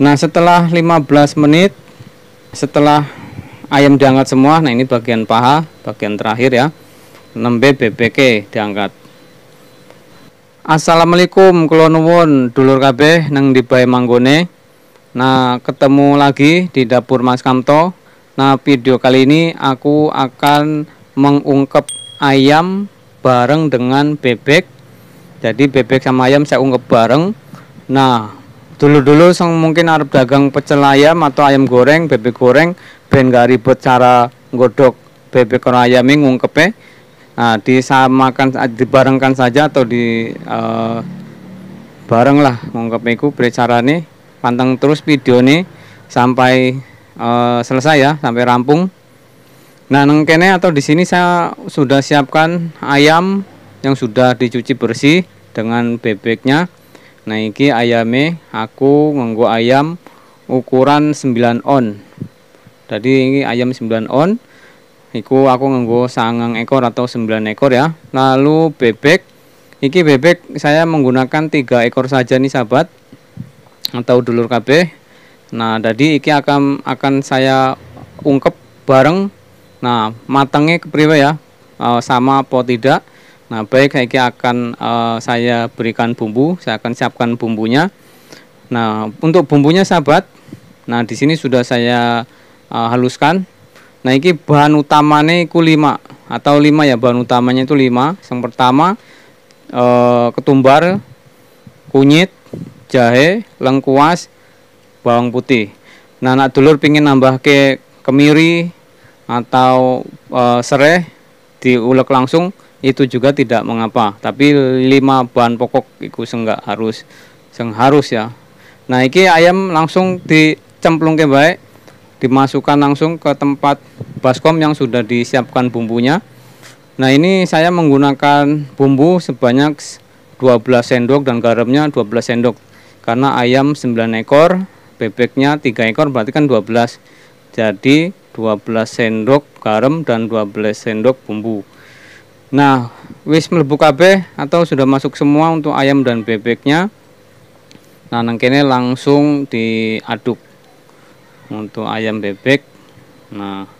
nah setelah 15 menit setelah ayam diangkat semua nah ini bagian paha bagian terakhir ya 6B BBK diangkat Assalamualaikum nuwun dulur KB neng di manggone nah ketemu lagi di dapur Mas Kamto nah video kali ini aku akan mengungkap ayam bareng dengan bebek jadi bebek sama ayam saya ungkep bareng nah dulu-dulu sang mungkin arep dagang pecel ayam atau ayam goreng, bebek goreng ben gak ribet cara godok bebek ayam ini e ngungkepe. Nah, disamakan dibarengkan saja atau di uh, eh, bareng lah ngungkepe cara nih. panteng terus video nih sampai uh, selesai ya, sampai rampung. Nah, nengkene atau di sini saya sudah siapkan ayam yang sudah dicuci bersih dengan bebeknya Nah iki ayamnya aku nganggo ayam ukuran 9 on. Jadi ini ayam 9 on. Iku aku nganggo sangang ekor atau 9 ekor ya. Lalu bebek iki bebek saya menggunakan tiga ekor saja nih sahabat atau dulur KB. Nah, tadi iki akan akan saya ungkep bareng. Nah, matangnya kepriwe ya? Eh, sama apa tidak? Nah, baik ini akan uh, saya berikan bumbu, saya akan siapkan bumbunya. Nah, untuk bumbunya sahabat, nah di sini sudah saya uh, haluskan. Nah, ini bahan utamanya itu 5 atau lima ya, bahan utamanya itu lima. Yang pertama uh, ketumbar, kunyit, jahe, lengkuas, bawang putih. Nah, anak dulur pingin nambah ke kemiri atau uh, serai diulek langsung itu juga tidak mengapa tapi lima bahan pokok itu senggak harus seng harus ya nah ini ayam langsung dicemplung ke baik dimasukkan langsung ke tempat baskom yang sudah disiapkan bumbunya nah ini saya menggunakan bumbu sebanyak 12 sendok dan garamnya 12 sendok karena ayam 9 ekor bebeknya 3 ekor berarti kan 12 jadi 12 sendok garam dan 12 sendok bumbu Nah, wis melebu kabeh atau sudah masuk semua untuk ayam dan bebeknya. Nah, nengkene langsung diaduk. Untuk ayam bebek. Nah,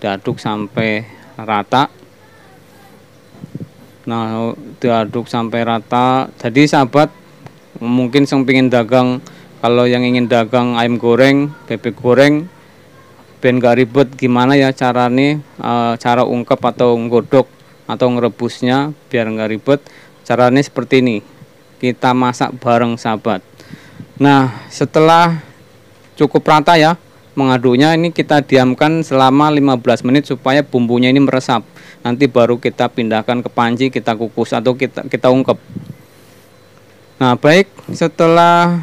diaduk sampai rata. Nah, diaduk sampai rata. Jadi sahabat mungkin yang pingin dagang kalau yang ingin dagang ayam goreng, bebek goreng ben gak ribet gimana ya cara nih eh, cara ungkep atau nggodok atau ngerebusnya biar nggak ribet caranya seperti ini kita masak bareng sahabat nah setelah cukup rata ya mengaduknya ini kita diamkan selama 15 menit supaya bumbunya ini meresap nanti baru kita pindahkan ke panci kita kukus atau kita kita ungkep nah baik setelah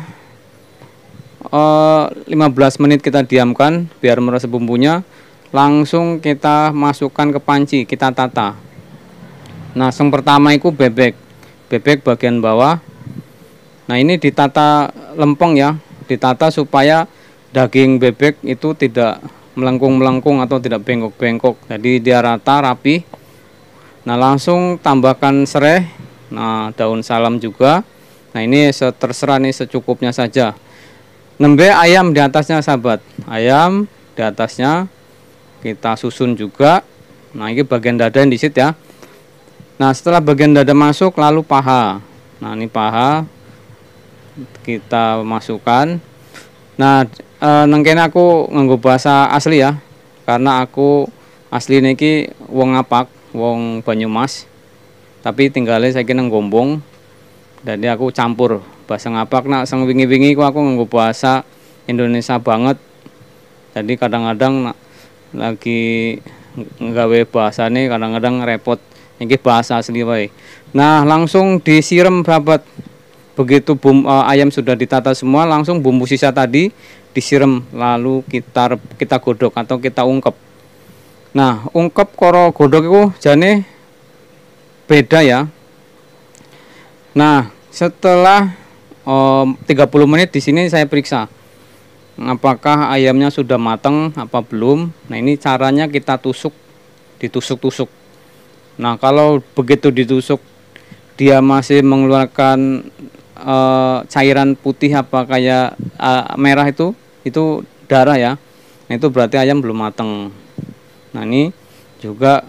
uh, eh, 15 menit kita diamkan biar meresap bumbunya langsung kita masukkan ke panci kita tata Nah, yang pertama itu bebek. Bebek bagian bawah. Nah, ini ditata lempeng ya, ditata supaya daging bebek itu tidak melengkung-melengkung atau tidak bengkok-bengkok. Jadi dia rata, rapi. Nah, langsung tambahkan serai. Nah, daun salam juga. Nah, ini terserah nih secukupnya saja. Nembe ayam di atasnya sahabat. Ayam di atasnya kita susun juga. Nah, ini bagian dada yang disit ya. Nah, setelah bagian dada masuk lalu paha. Nah, ini paha kita masukkan. Nah, e, eh, nengkene aku nganggo bahasa asli ya. Karena aku asli niki wong ngapak, wong Banyumas. Tapi tinggalnya saya nang Gombong. Jadi aku campur bahasa ngapak nak sang wingi-wingi aku, aku nganggo bahasa Indonesia banget. Jadi kadang-kadang lagi nggawe bahasa nih kadang-kadang repot ini bahasa asli wae. Nah, langsung disiram sahabat. Begitu bum, uh, ayam sudah ditata semua, langsung bumbu sisa tadi disiram lalu kita kita godok atau kita ungkep. Nah, ungkep koro godok itu jane beda ya. Nah, setelah um, 30 menit di sini saya periksa apakah ayamnya sudah matang apa belum. Nah, ini caranya kita tusuk ditusuk-tusuk Nah, kalau begitu ditusuk dia masih mengeluarkan uh, cairan putih apa kayak uh, merah itu, itu darah ya. Nah, itu berarti ayam belum matang. Nah, ini juga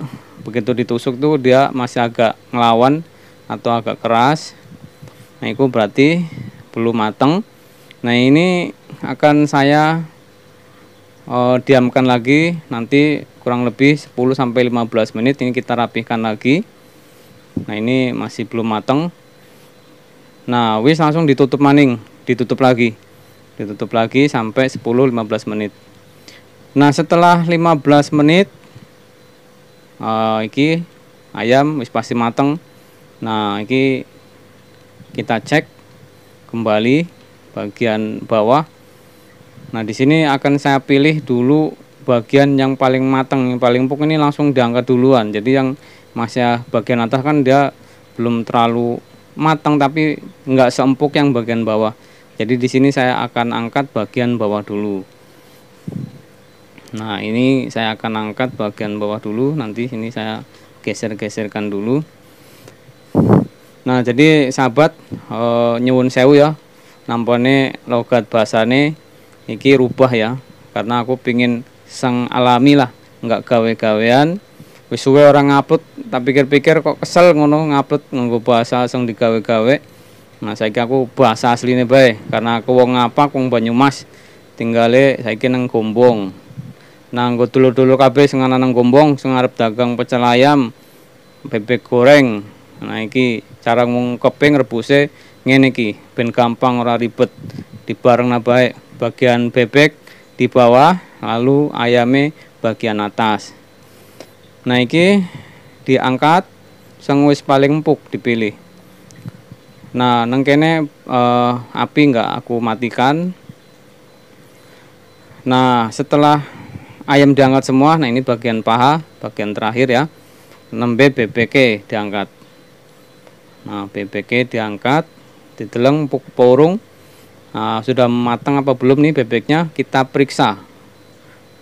begitu ditusuk tuh dia masih agak ngelawan atau agak keras. Nah, itu berarti belum matang. Nah, ini akan saya uh, diamkan lagi nanti kurang lebih 10 sampai 15 menit ini kita rapihkan lagi nah ini masih belum matang nah wis langsung ditutup maning ditutup lagi ditutup lagi sampai 10-15 menit nah setelah 15 menit uh, iki ayam wis pasti matang nah iki kita cek kembali bagian bawah nah di sini akan saya pilih dulu bagian yang paling matang yang paling empuk ini langsung diangkat duluan jadi yang masih bagian atas kan dia belum terlalu matang tapi nggak seempuk yang bagian bawah jadi di sini saya akan angkat bagian bawah dulu nah ini saya akan angkat bagian bawah dulu nanti ini saya geser-geserkan dulu Nah, jadi sahabat e, eh, nyewun sewu ya. nampone logat bahasane iki rubah ya. Karena aku pingin sang alami lah nggak gawe-gawean wis suwe orang ngupload tak pikir-pikir kok kesel ngono ngupload nganggo bahasa sing digawe-gawe nah saiki aku bahasa asline bae karena aku wong ngapa wong Banyumas tinggale saiki nang Gombong nah nggo dulur dulu kabeh sing ana nang Gombong sing arep dagang pecel ayam bebek goreng nah iki cara keping ngrebuse ngene iki ben gampang ora ribet bareng bae bagian bebek di bawah lalu ayame bagian atas nah ini diangkat sengwis paling empuk dipilih nah nengkene eh, api nggak aku matikan nah setelah ayam diangkat semua nah ini bagian paha bagian terakhir ya 6B BBK diangkat nah BBK diangkat empuk porung nah, sudah matang apa belum nih bebeknya kita periksa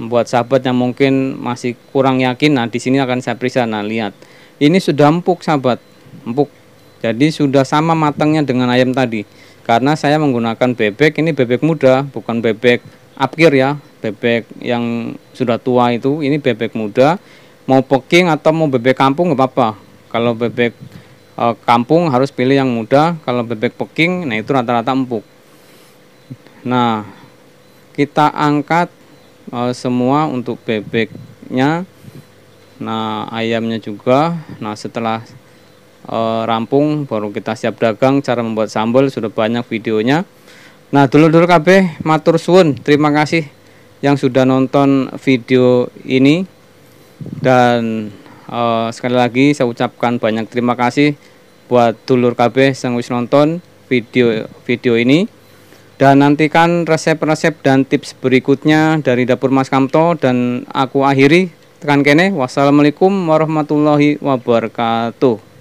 buat sahabat yang mungkin masih kurang yakin nah di sini akan saya periksa nah lihat ini sudah empuk sahabat empuk jadi sudah sama matangnya dengan ayam tadi karena saya menggunakan bebek ini bebek muda bukan bebek akhir ya bebek yang sudah tua itu ini bebek muda mau peking atau mau bebek kampung nggak apa-apa kalau bebek e, kampung harus pilih yang muda kalau bebek peking nah itu rata-rata empuk Nah, kita angkat e, semua untuk bebeknya. Nah, ayamnya juga. Nah, setelah e, rampung baru kita siap dagang cara membuat sambal sudah banyak videonya. Nah, dulur-dulur KB matur suwun. Terima kasih yang sudah nonton video ini dan e, sekali lagi saya ucapkan banyak terima kasih buat dulur KB yang wis nonton video video ini dan nantikan resep-resep dan tips berikutnya dari dapur Mas Kamto dan aku akhiri tekan kene wassalamualaikum warahmatullahi wabarakatuh